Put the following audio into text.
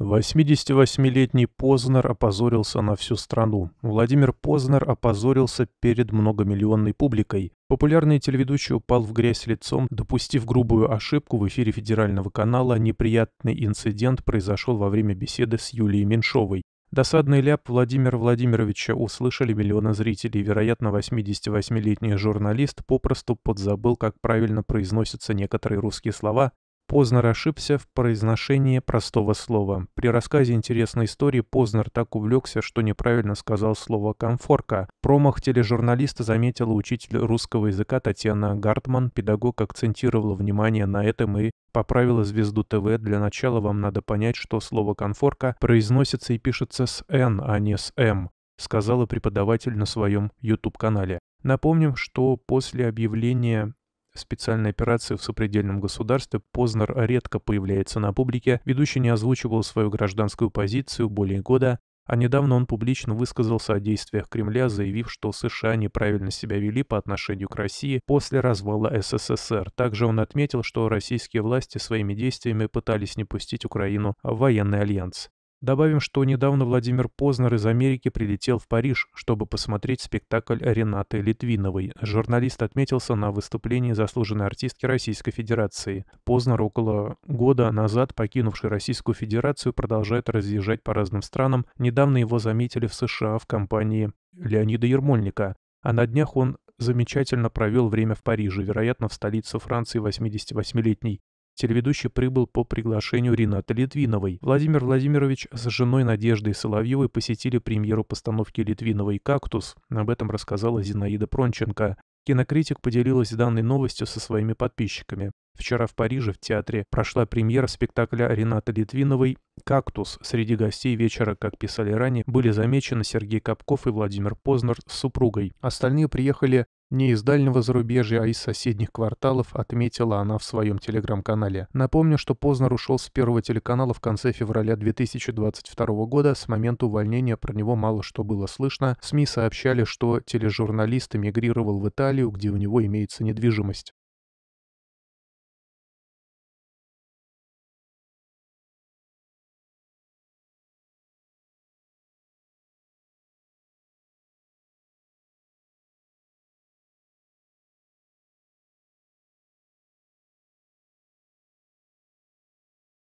88-летний Познер опозорился на всю страну. Владимир Познер опозорился перед многомиллионной публикой. Популярный телеведущий упал в грязь лицом, допустив грубую ошибку в эфире федерального канала. Неприятный инцидент произошел во время беседы с Юлией Меньшовой. Досадный ляп Владимира Владимировича услышали миллионы зрителей. Вероятно, 88-летний журналист попросту подзабыл, как правильно произносятся некоторые русские слова, Познер ошибся в произношении простого слова. При рассказе интересной истории Познер так увлекся, что неправильно сказал слово «комфорка». Промах тележурналиста заметила учитель русского языка Татьяна Гартман. Педагог акцентировала внимание на этом и поправила звезду ТВ. Для начала вам надо понять, что слово «комфорка» произносится и пишется с «н», а не с «м», сказала преподаватель на своем YouTube-канале. Напомним, что после объявления специальной операции в сопредельном государстве Познер редко появляется на публике, ведущий не озвучивал свою гражданскую позицию более года, а недавно он публично высказался о действиях Кремля, заявив, что США неправильно себя вели по отношению к России после развала СССР. Также он отметил, что российские власти своими действиями пытались не пустить Украину в военный альянс. Добавим, что недавно Владимир Познер из Америки прилетел в Париж, чтобы посмотреть спектакль Ренаты Литвиновой. Журналист отметился на выступлении заслуженной артистки Российской Федерации. Познер около года назад, покинувший Российскую Федерацию, продолжает разъезжать по разным странам. Недавно его заметили в США в компании Леонида Ермольника. А на днях он замечательно провел время в Париже, вероятно, в столице Франции 88-летний Телеведущий прибыл по приглашению Ринаты Литвиновой. Владимир Владимирович с женой Надеждой Соловьевой посетили премьеру постановки Литвиновой «Кактус». Об этом рассказала Зинаида Пронченко. Кинокритик поделилась данной новостью со своими подписчиками. Вчера в Париже в театре прошла премьера спектакля Ренаты Литвиновой «Кактус». Среди гостей вечера, как писали ранее, были замечены Сергей Капков и Владимир Познер с супругой. Остальные приехали не из дальнего зарубежья, а из соседних кварталов, отметила она в своем телеграм-канале. Напомню, что Познер ушел с первого телеканала в конце февраля 2022 года. С момента увольнения про него мало что было слышно. СМИ сообщали, что тележурналист эмигрировал в Италию, где у него имеется недвижимость.